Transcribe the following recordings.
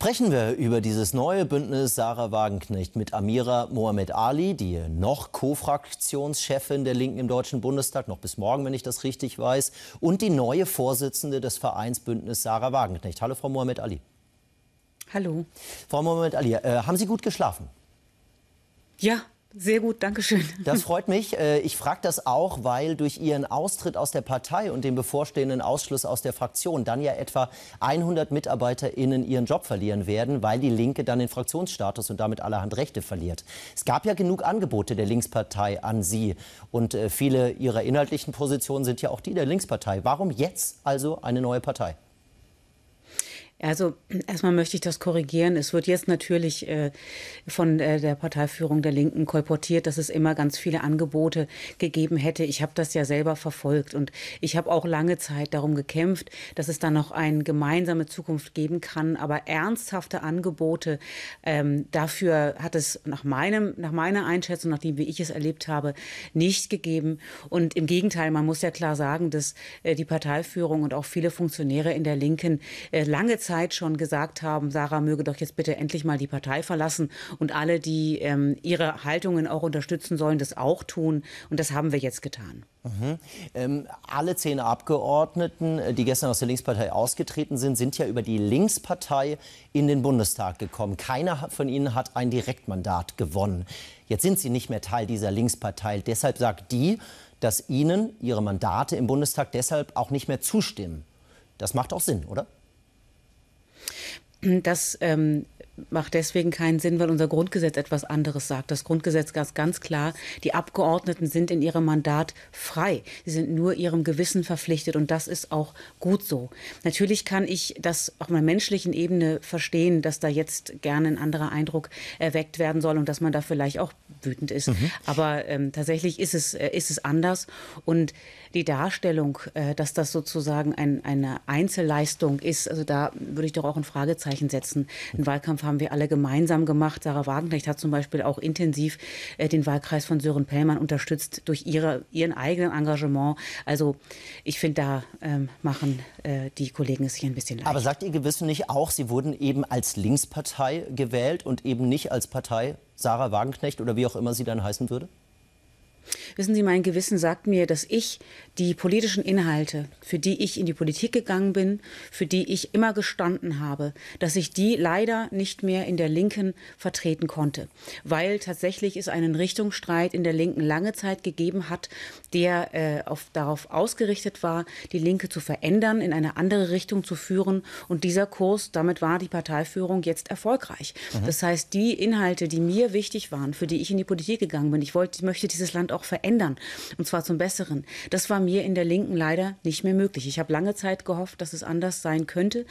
Sprechen wir über dieses neue Bündnis Sarah Wagenknecht mit Amira Mohamed Ali, die noch Co-Fraktionschefin der Linken im Deutschen Bundestag, noch bis morgen, wenn ich das richtig weiß, und die neue Vorsitzende des Vereinsbündnis Sarah Wagenknecht. Hallo, Frau Mohamed Ali. Hallo. Frau Mohamed Ali, äh, haben Sie gut geschlafen? Ja, sehr gut, danke schön. Das freut mich. Äh, ich frage das auch, weil durch Ihren Austritt aus der Partei und den bevorstehenden Ausschluss aus der Fraktion dann ja etwa 100 MitarbeiterInnen ihren Job verlieren werden, weil die Linke dann den Fraktionsstatus und damit allerhand Rechte verliert. Es gab ja genug Angebote der Linkspartei an Sie und äh, viele Ihrer inhaltlichen Positionen sind ja auch die der Linkspartei. Warum jetzt also eine neue Partei? Also erstmal möchte ich das korrigieren. Es wird jetzt natürlich äh, von äh, der Parteiführung der Linken kolportiert, dass es immer ganz viele Angebote gegeben hätte. Ich habe das ja selber verfolgt und ich habe auch lange Zeit darum gekämpft, dass es da noch eine gemeinsame Zukunft geben kann. Aber ernsthafte Angebote, ähm, dafür hat es nach, meinem, nach meiner Einschätzung, nachdem wie ich es erlebt habe, nicht gegeben. Und im Gegenteil, man muss ja klar sagen, dass äh, die Parteiführung und auch viele Funktionäre in der Linken äh, lange Zeit Zeit schon gesagt haben, Sarah möge doch jetzt bitte endlich mal die Partei verlassen und alle, die ähm, ihre Haltungen auch unterstützen sollen, das auch tun. Und das haben wir jetzt getan. Mhm. Ähm, alle zehn Abgeordneten, äh, die gestern aus der Linkspartei ausgetreten sind, sind ja über die Linkspartei in den Bundestag gekommen. Keiner von ihnen hat ein Direktmandat gewonnen. Jetzt sind sie nicht mehr Teil dieser Linkspartei. Deshalb sagt die, dass ihnen ihre Mandate im Bundestag deshalb auch nicht mehr zustimmen. Das macht auch Sinn, oder? Das ähm, macht deswegen keinen Sinn, weil unser Grundgesetz etwas anderes sagt. Das Grundgesetz sagt ganz klar, die Abgeordneten sind in ihrem Mandat frei. Sie sind nur ihrem Gewissen verpflichtet und das ist auch gut so. Natürlich kann ich das auf einer menschlichen Ebene verstehen, dass da jetzt gerne ein anderer Eindruck erweckt äh, werden soll und dass man da vielleicht auch wütend ist. Mhm. Aber ähm, tatsächlich ist es, äh, ist es anders. Und die Darstellung, äh, dass das sozusagen ein, eine Einzelleistung ist, also da würde ich doch auch ein Fragezeichen setzen. Den Wahlkampf haben wir alle gemeinsam gemacht. Sarah Wagenknecht hat zum Beispiel auch intensiv äh, den Wahlkreis von Sören Pellmann unterstützt durch ihre, ihren eigenen Engagement. Also ich finde, da ähm, machen äh, die Kollegen es sich ein bisschen leichter. Aber sagt ihr gewissen nicht auch, sie wurden eben als Linkspartei gewählt und eben nicht als Partei Sarah Wagenknecht oder wie auch immer sie dann heißen würde? Wissen Sie, mein Gewissen sagt mir, dass ich die politischen Inhalte, für die ich in die Politik gegangen bin, für die ich immer gestanden habe, dass ich die leider nicht mehr in der Linken vertreten konnte, weil tatsächlich es einen Richtungsstreit in der Linken lange Zeit gegeben hat, der äh, auf, darauf ausgerichtet war, die Linke zu verändern, in eine andere Richtung zu führen. Und dieser Kurs, damit war die Parteiführung jetzt erfolgreich. Mhm. Das heißt, die Inhalte, die mir wichtig waren, für die ich in die Politik gegangen bin, ich, wollte, ich möchte dieses Land auch auch verändern. Und zwar zum Besseren. Das war mir in der Linken leider nicht mehr möglich. Ich habe lange Zeit gehofft, dass es anders sein könnte.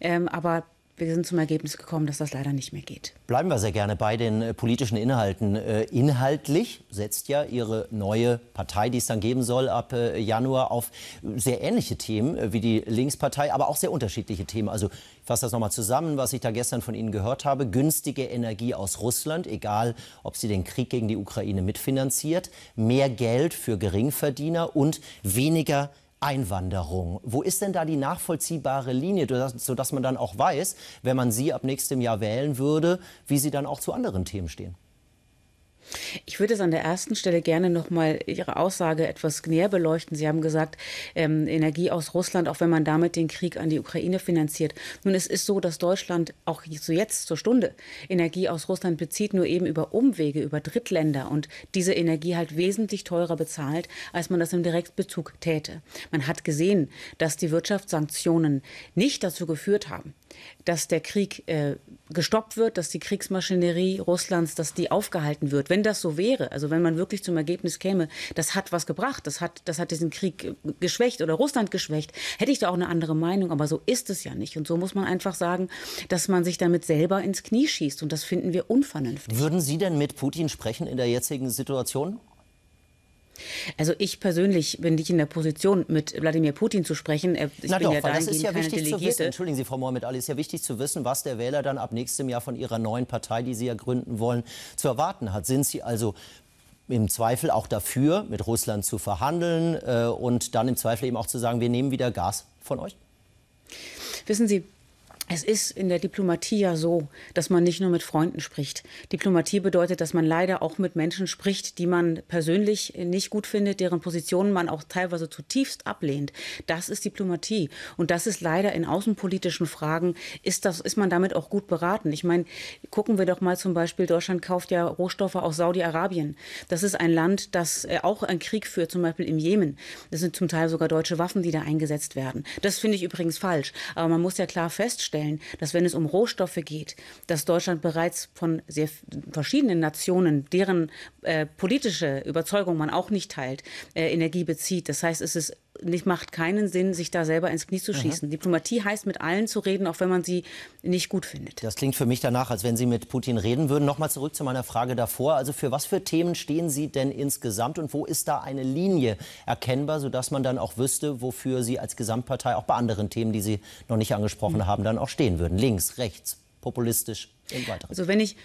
Ähm, aber wir sind zum Ergebnis gekommen, dass das leider nicht mehr geht. Bleiben wir sehr gerne bei den äh, politischen Inhalten. Äh, inhaltlich setzt ja Ihre neue Partei, die es dann geben soll ab äh, Januar, auf sehr ähnliche Themen wie die Linkspartei, aber auch sehr unterschiedliche Themen. Also ich fasse das nochmal zusammen, was ich da gestern von Ihnen gehört habe. Günstige Energie aus Russland, egal ob sie den Krieg gegen die Ukraine mitfinanziert, mehr Geld für Geringverdiener und weniger Einwanderung. Wo ist denn da die nachvollziehbare Linie, sodass man dann auch weiß, wenn man Sie ab nächstem Jahr wählen würde, wie Sie dann auch zu anderen Themen stehen? Ich würde es an der ersten Stelle gerne nochmal Ihre Aussage etwas näher beleuchten. Sie haben gesagt, ähm, Energie aus Russland, auch wenn man damit den Krieg an die Ukraine finanziert. Nun, es ist so, dass Deutschland auch zu jetzt zur Stunde Energie aus Russland bezieht, nur eben über Umwege, über Drittländer und diese Energie halt wesentlich teurer bezahlt, als man das im Direktbezug täte. Man hat gesehen, dass die Wirtschaftssanktionen nicht dazu geführt haben, dass der Krieg äh, gestoppt wird, dass die Kriegsmaschinerie Russlands, dass die aufgehalten wird wenn das so wäre, also wenn man wirklich zum Ergebnis käme, das hat was gebracht, das hat, das hat diesen Krieg geschwächt oder Russland geschwächt, hätte ich da auch eine andere Meinung. Aber so ist es ja nicht. Und so muss man einfach sagen, dass man sich damit selber ins Knie schießt. Und das finden wir unvernünftig. Würden Sie denn mit Putin sprechen in der jetzigen Situation? Also ich persönlich bin nicht in der Position, mit Wladimir Putin zu sprechen. Äh, ich Na bin doch, ja das ist ja wichtig Delegierte. zu wissen. Entschuldigen Sie, Frau Mohamed Ali, ist ja wichtig zu wissen, was der Wähler dann ab nächstem Jahr von Ihrer neuen Partei, die Sie ja gründen wollen, zu erwarten hat. Sind Sie also im Zweifel auch dafür, mit Russland zu verhandeln äh, und dann im Zweifel eben auch zu sagen, wir nehmen wieder Gas von euch? Wissen Sie, es ist in der Diplomatie ja so, dass man nicht nur mit Freunden spricht. Diplomatie bedeutet, dass man leider auch mit Menschen spricht, die man persönlich nicht gut findet, deren Positionen man auch teilweise zutiefst ablehnt. Das ist Diplomatie. Und das ist leider in außenpolitischen Fragen, ist, das, ist man damit auch gut beraten. Ich meine, gucken wir doch mal zum Beispiel, Deutschland kauft ja Rohstoffe aus Saudi-Arabien. Das ist ein Land, das äh, auch einen Krieg führt, zum Beispiel im Jemen. Das sind zum Teil sogar deutsche Waffen, die da eingesetzt werden. Das finde ich übrigens falsch. Aber man muss ja klar feststellen, feststellen, dass wenn es um Rohstoffe geht, dass Deutschland bereits von sehr verschiedenen Nationen, deren äh, politische Überzeugung man auch nicht teilt, äh, Energie bezieht. Das heißt, es ist nicht, macht keinen Sinn, sich da selber ins Knie zu mhm. schießen. Mhm. Diplomatie heißt, mit allen zu reden, auch wenn man sie nicht gut findet. Das klingt für mich danach, als wenn Sie mit Putin reden würden. Nochmal zurück zu meiner Frage davor. Also für was für Themen stehen Sie denn insgesamt und wo ist da eine Linie erkennbar, sodass man dann auch wüsste, wofür Sie als Gesamtpartei auch bei anderen Themen, die Sie noch nicht angesprochen mhm. haben, dann auch stehen würden? Links, rechts, populistisch, also wenn ich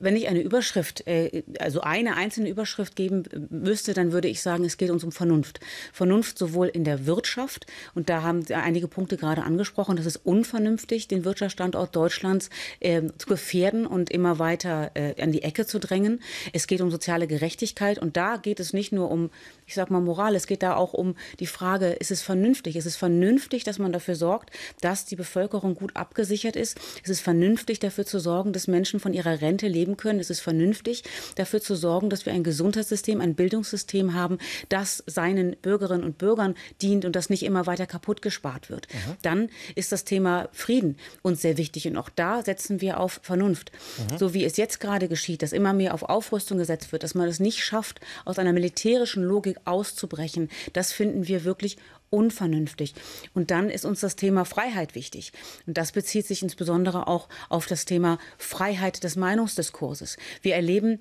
wenn ich eine Überschrift, äh, also eine einzelne Überschrift geben äh, müsste, dann würde ich sagen, es geht uns um Vernunft. Vernunft sowohl in der Wirtschaft, und da haben Sie einige Punkte gerade angesprochen, das ist unvernünftig, den Wirtschaftsstandort Deutschlands ähm, zu gefährden und immer weiter äh, an die Ecke zu drängen. Es geht um soziale Gerechtigkeit und da geht es nicht nur um, ich sag mal, Moral, es geht da auch um die Frage, ist es vernünftig? Ist es vernünftig, dass man dafür sorgt, dass die Bevölkerung gut abgesichert ist? Ist es vernünftig, dafür zu sorgen, dass Menschen von ihrer Rente leben? leben können. Es ist vernünftig, dafür zu sorgen, dass wir ein Gesundheitssystem, ein Bildungssystem haben, das seinen Bürgerinnen und Bürgern dient und das nicht immer weiter kaputt gespart wird. Mhm. Dann ist das Thema Frieden uns sehr wichtig und auch da setzen wir auf Vernunft. Mhm. So wie es jetzt gerade geschieht, dass immer mehr auf Aufrüstung gesetzt wird, dass man es nicht schafft, aus einer militärischen Logik auszubrechen, das finden wir wirklich unvernünftig. Und dann ist uns das Thema Freiheit wichtig. Und das bezieht sich insbesondere auch auf das Thema Freiheit des Meinungsdiskurses. Wir erleben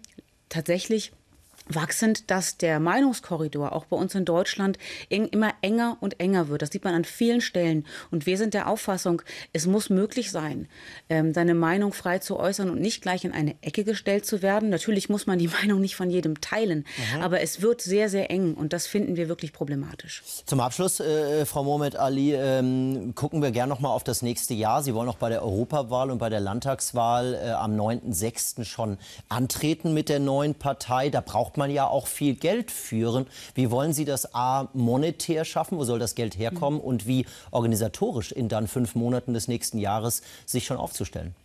tatsächlich wachsend, dass der Meinungskorridor auch bei uns in Deutschland immer enger und enger wird. Das sieht man an vielen Stellen. Und wir sind der Auffassung, es muss möglich sein, ähm, seine Meinung frei zu äußern und nicht gleich in eine Ecke gestellt zu werden. Natürlich muss man die Meinung nicht von jedem teilen, Aha. Mhm. aber es wird sehr, sehr eng und das finden wir wirklich problematisch. Zum Abschluss, äh, Frau Mohamed Ali, ähm, gucken wir gerne noch mal auf das nächste Jahr. Sie wollen auch bei der Europawahl und bei der Landtagswahl äh, am 9.6. schon antreten mit der neuen Partei. Da braucht man ja auch viel Geld führen. Wie wollen Sie das A monetär schaffen? Wo soll das Geld herkommen? Mhm. Und wie organisatorisch in dann fünf Monaten des nächsten Jahres sich schon aufzustellen?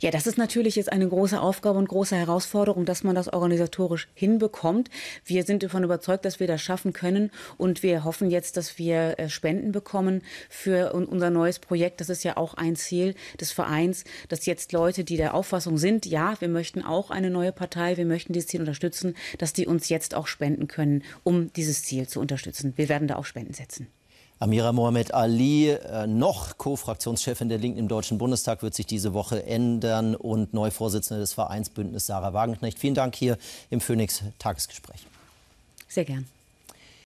Ja, das ist natürlich jetzt eine große Aufgabe und große Herausforderung, dass man das organisatorisch hinbekommt. Wir sind davon überzeugt, dass wir das schaffen können und wir hoffen jetzt, dass wir äh, Spenden bekommen für unser neues Projekt. Das ist ja auch ein Ziel des Vereins, dass jetzt Leute, die der Auffassung sind, ja, wir möchten auch eine neue Partei, wir möchten dieses Ziel unterstützen, dass die uns jetzt auch spenden können, um dieses Ziel zu unterstützen. Wir werden da auch Spenden setzen. Amira Mohamed Ali, äh, noch Co-Fraktionschefin der Linken im Deutschen Bundestag, wird sich diese Woche ändern und neu Vorsitzende des Vereinsbündnisses Sarah Wagenknecht. Vielen Dank hier im Phoenix Tagesgespräch. Sehr gern.